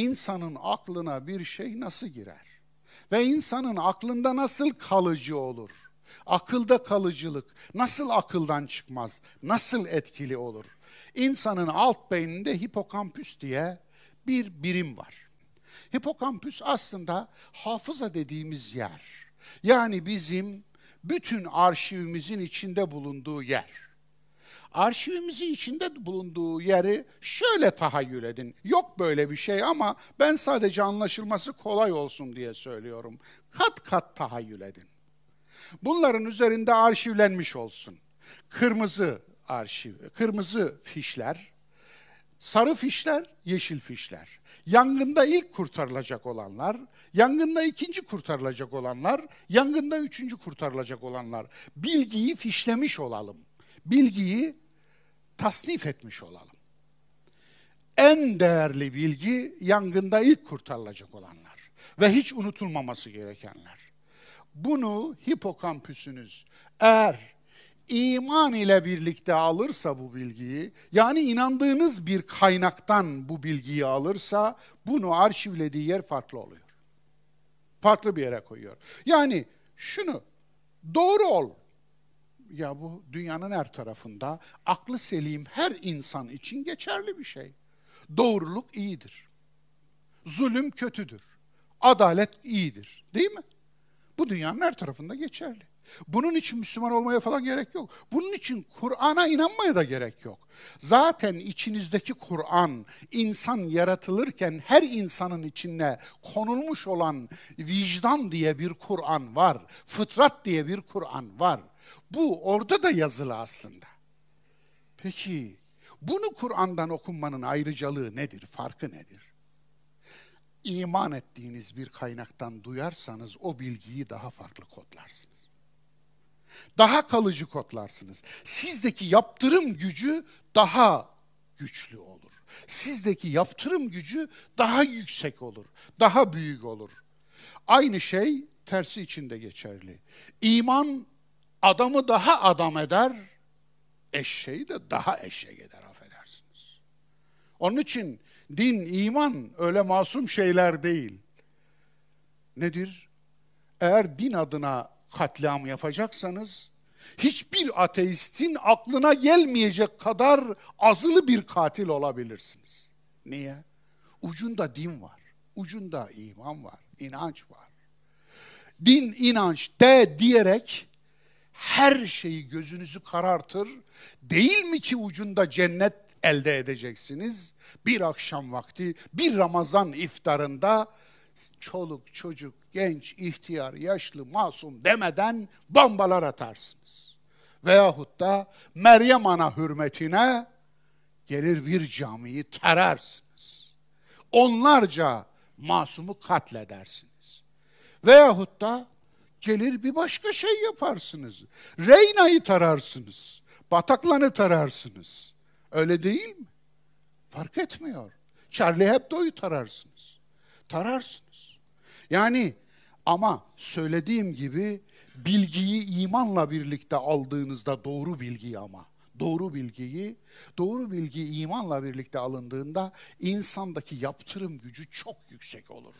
insanın aklına bir şey nasıl girer? Ve insanın aklında nasıl kalıcı olur? Akılda kalıcılık nasıl akıldan çıkmaz? Nasıl etkili olur? İnsanın alt beyninde hipokampüs diye bir birim var. Hipokampüs aslında hafıza dediğimiz yer. Yani bizim bütün arşivimizin içinde bulunduğu yer. Arşivimizi içinde bulunduğu yeri şöyle tahayyül edin. Yok böyle bir şey ama ben sadece anlaşılması kolay olsun diye söylüyorum. Kat kat tahayyül edin. Bunların üzerinde arşivlenmiş olsun. Kırmızı arşiv, kırmızı fişler, sarı fişler, yeşil fişler. Yangında ilk kurtarılacak olanlar, yangında ikinci kurtarılacak olanlar, yangında üçüncü kurtarılacak olanlar. Bilgiyi fişlemiş olalım bilgiyi tasnif etmiş olalım. En değerli bilgi yangında ilk kurtarılacak olanlar ve hiç unutulmaması gerekenler. Bunu hipokampüsünüz eğer iman ile birlikte alırsa bu bilgiyi, yani inandığınız bir kaynaktan bu bilgiyi alırsa bunu arşivlediği yer farklı oluyor. Farklı bir yere koyuyor. Yani şunu doğru ol ya bu dünyanın her tarafında aklı selim her insan için geçerli bir şey. Doğruluk iyidir. Zulüm kötüdür. Adalet iyidir. Değil mi? Bu dünyanın her tarafında geçerli. Bunun için Müslüman olmaya falan gerek yok. Bunun için Kur'an'a inanmaya da gerek yok. Zaten içinizdeki Kur'an insan yaratılırken her insanın içine konulmuş olan vicdan diye bir Kur'an var. Fıtrat diye bir Kur'an var. Bu orada da yazılı aslında. Peki bunu Kur'an'dan okunmanın ayrıcalığı nedir, farkı nedir? İman ettiğiniz bir kaynaktan duyarsanız o bilgiyi daha farklı kodlarsınız. Daha kalıcı kodlarsınız. Sizdeki yaptırım gücü daha güçlü olur. Sizdeki yaptırım gücü daha yüksek olur, daha büyük olur. Aynı şey tersi için de geçerli. İman Adamı daha adam eder, eşeği de daha eşek eder affedersiniz. Onun için din, iman öyle masum şeyler değil. Nedir? Eğer din adına katliam yapacaksanız hiçbir ateistin aklına gelmeyecek kadar azılı bir katil olabilirsiniz. Niye? Ucunda din var, ucunda iman var, inanç var. Din, inanç de diyerek her şeyi gözünüzü karartır. Değil mi ki ucunda cennet elde edeceksiniz? Bir akşam vakti, bir Ramazan iftarında çoluk, çocuk, genç, ihtiyar, yaşlı, masum demeden bombalar atarsınız. Veyahut da Meryem ana hürmetine gelir bir camiyi terersiniz. Onlarca masumu katledersiniz. Veyahut da Gelir bir başka şey yaparsınız. Reyna'yı tararsınız. Bataklan'ı tararsınız. Öyle değil mi? Fark etmiyor. Charlie Hebdo'yu tararsınız. Tararsınız. Yani ama söylediğim gibi bilgiyi imanla birlikte aldığınızda doğru bilgiyi ama doğru bilgiyi, doğru bilgi imanla birlikte alındığında insandaki yaptırım gücü çok yüksek olur.